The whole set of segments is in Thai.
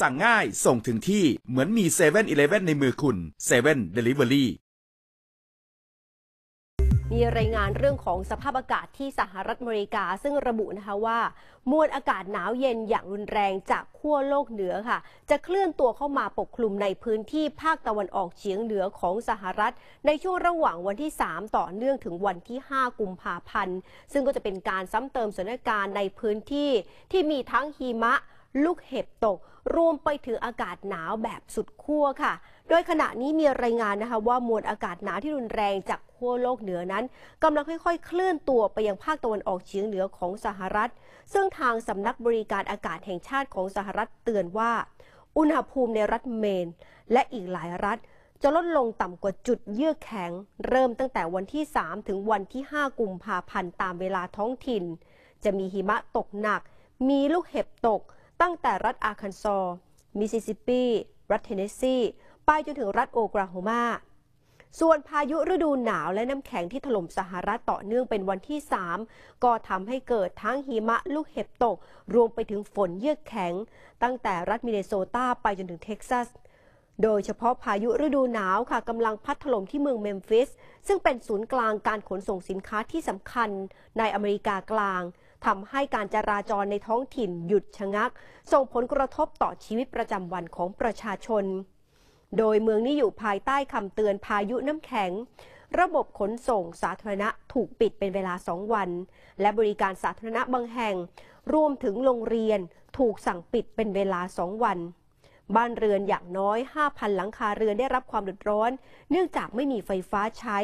สั่งง่ายส่งถึงที่ เหมือนมี7 e เ e ่ e อในมือคุณ7 Delivery มีรายงานเรื่องของสภาพอากาศที่สหรัฐอเมริกา ซึ่งระบุนะคะว่า มวลอากาศหนาวเย็นอย่างรุนแรงจากขั้วโลกเหนือค่ะ จะเคลื่อนตัวเข้ามาปกคลุมในพื้นที่ภาคตะวันออกเฉียงเหนือของสหรัฐ ในช่วงระหว่างวันที่ 3 ต่อเนื่องถึงวันที่ 5กุมภาพันธ์ ซึ่งก็จะเป็นการซ้ำเติมสถานการณ์ในพื้นที่ที่มีทั้งหิมะลูกเห็บตก รวมไปถึงอากาศหนาวแบบสุดขั้วค่ะ โดยขณะนี้มีรายงานนะคะว่ามวลอากาศหนาวที่รุนแรงจากขั้วโลกเหนือนั้นกำลังค่อยๆ เคลื่อนตัวไปยังภาคตะวันออกเฉียงเหนือของสหรัฐ ซึ่งทางสำนักบริการอากาศแห่งชาติของสหรัฐเตือนว่า อุณหภูมิในรัฐเมนและอีกหลายรัฐ จะลดลงต่ำกว่าจุดเยือกแข็ง เริ่มตั้งแต่วันที่ 3 ถึงวันที่ 5กุมภาพันธ์ตามเวลาท้องถิ่น จะมีหิมะตกหนัก มีลูกเห็บตกตั้งแต่รัฐอาคันซอมิสซิสซิปปี รัฐเทนเนสซี ไปจนถึงรัฐโอกลาโฮมา ส่วนพายุฤดูหนาวและน้ำแข็งที่ถล่มสหรัฐต่อเนื่องเป็นวันที่ 3 ก็ทำให้เกิดทั้งหิมะลูกเห็บตกรวมไปถึงฝนเยือกแข็ง ตั้งแต่รัฐมินเนโซตาไปจนถึงเท็กซัส โดยเฉพาะพายุฤดูหนาวค่ะกำลังพัดถล่มที่เมืองเมมฟิส ซึ่งเป็นศูนย์กลางการขนส่งสินค้าที่สำคัญในอเมริกากลางทำให้การจราจรในท้องถิ่นหยุดชะงัก ส่งผลกระทบต่อชีวิตประจำวันของประชาชน โดยเมืองนี้อยู่ภายใต้คำเตือนพายุน้ำแข็ง ระบบขนส่งสาธารณะถูกปิดเป็นเวลาสองวัน และบริการสาธารณะบางแห่งรวมถึงโรงเรียนถูกสั่งปิดเป็นเวลาสองวัน บ้านเรือนอย่างน้อย 5,000 หลังคาเรือนได้รับความเดือดร้อนเนื่องจากไม่มีไฟฟ้าใช้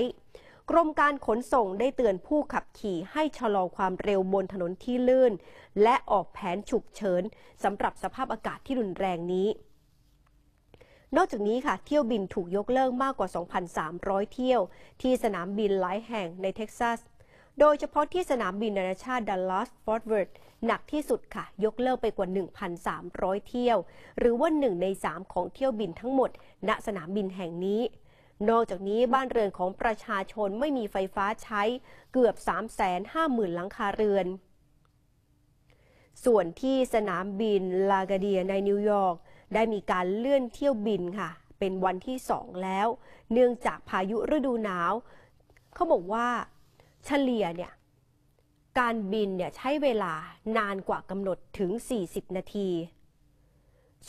กรมการขนส่งได้เตือนผู้ขับขี่ให้ชะลอความเร็วบนถนนที่ลื่น และออกแผนฉุกเฉินสำหรับสภาพอากาศที่รุนแรงนี้ นอกจากนี้ค่ะเที่ยวบินถูกยกเลิกมากกว่า 2,300 เที่ยว ที่สนามบินหลายแห่งในเท็กซัส โดยเฉพาะที่สนามบินนานาชาติดัลลัสฟอร์ดเวิร์ดหนักที่สุดค่ะ ยกเลิกไปกว่า 1,300 เที่ยว หรือว่า 1ใน3ของเที่ยวบินทั้งหมด ณสนามบินแห่งนี้นอกจากนี้บ้านเรือนของประชาชนไม่มีไฟฟ้าใช้เกือบ 350,000 หลังคาเรือน ส่วนที่สนามบินลากาเดียในนิวยอร์กได้มีการเลื่อนเที่ยวบินค่ะ เป็นวันที่สองแล้ว เนื่องจากพายุฤดูหนาวเขาบอกว่าเฉลี่ยเนี่ยการบินเนี่ยใช้เวลานานกว่ากำหนดถึง 40 นาที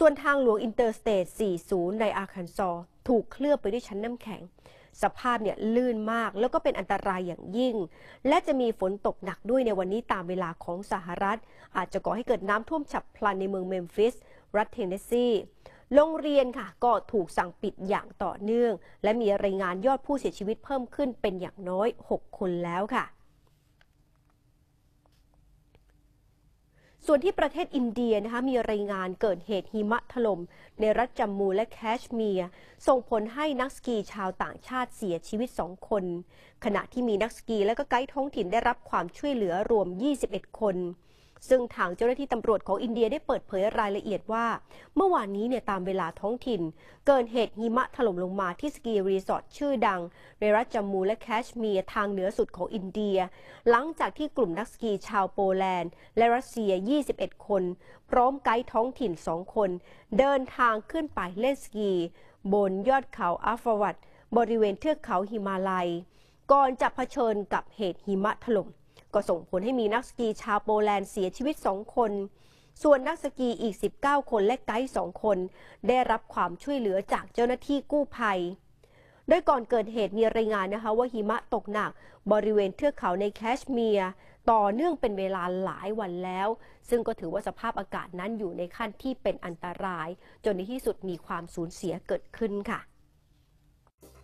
ส่วนทางหลวงอินเตอร์สเตท40 ในอาร์คันซอถูกเคลือบไปด้วยชั้นน้ำแข็ง สภาพเนี่ยลื่นมากแล้วก็เป็นอันตรายอย่างยิ่ง และจะมีฝนตกหนักด้วยในวันนี้ตามเวลาของสหรัฐ อาจจะก่อให้เกิดน้ำท่วมฉับพลันในเมืองเมมฟิส รัฐเทนเนสซี โรงเรียนค่ะก็ถูกสั่งปิดอย่างต่อเนื่อง และมีรายงานยอดผู้เสียชีวิตเพิ่มขึ้นเป็นอย่างน้อย 6 คนแล้วค่ะส่วนที่ประเทศอินเดียนะคะมีรายงานเกิดเหตุหิมะถล่มในรัฐจัมมูและแคชเมียร์ส่งผลให้นักสกีชาวต่างชาติเสียชีวิตสองคน ขณะที่มีนักสกีและก็ไกด์ท้องถิ่นได้รับความช่วยเหลือรวม 21 คนซึ่งทางเจ้าหน้าที่ตำรวจของอินเดียได้เปิดเผยรายละเอียดว่า เมื่อวานนี้เนี่ยตามเวลาท้องถิ่น เกิดเหตุหิมะถล่มลงมาที่สกีรีสอร์ทชื่อดังในรัฐจัมมูและแคชเมียร์ทางเหนือสุดของอินเดีย หลังจากที่กลุ่มนักสกีชาวโปแลนด์ และรัสเซีย 21 คน พร้อมไกด์ท้องถิ่น 2 คน เดินทางขึ้นไปเล่นสกี บนยอดเขาอัฟวัตบริเวณเทือกเขาหิมาลัยก่อนจะเผชิญกับเหตุหิมะถล่มก็ส่งผลให้มีนักสกีชาวโปแลนด์เสียชีวิต 2 คน ส่วนนักสกีอีก 19 คนและไกด์2คน ได้รับความช่วยเหลือจากเจ้าหน้าที่กู้ภัย โดยก่อนเกิดเหตุมีรายงานนะคะว่าหิมะตกหนักบริเวณเทือกเขาในแคชเมียร์ต่อเนื่องเป็นเวลาหลายวันแล้ว ซึ่งก็ถือว่าสภาพอากาศนั้นอยู่ในขั้นที่เป็นอันตรายจนในที่สุดมีความสูญเสียเกิดขึ้นค่ะ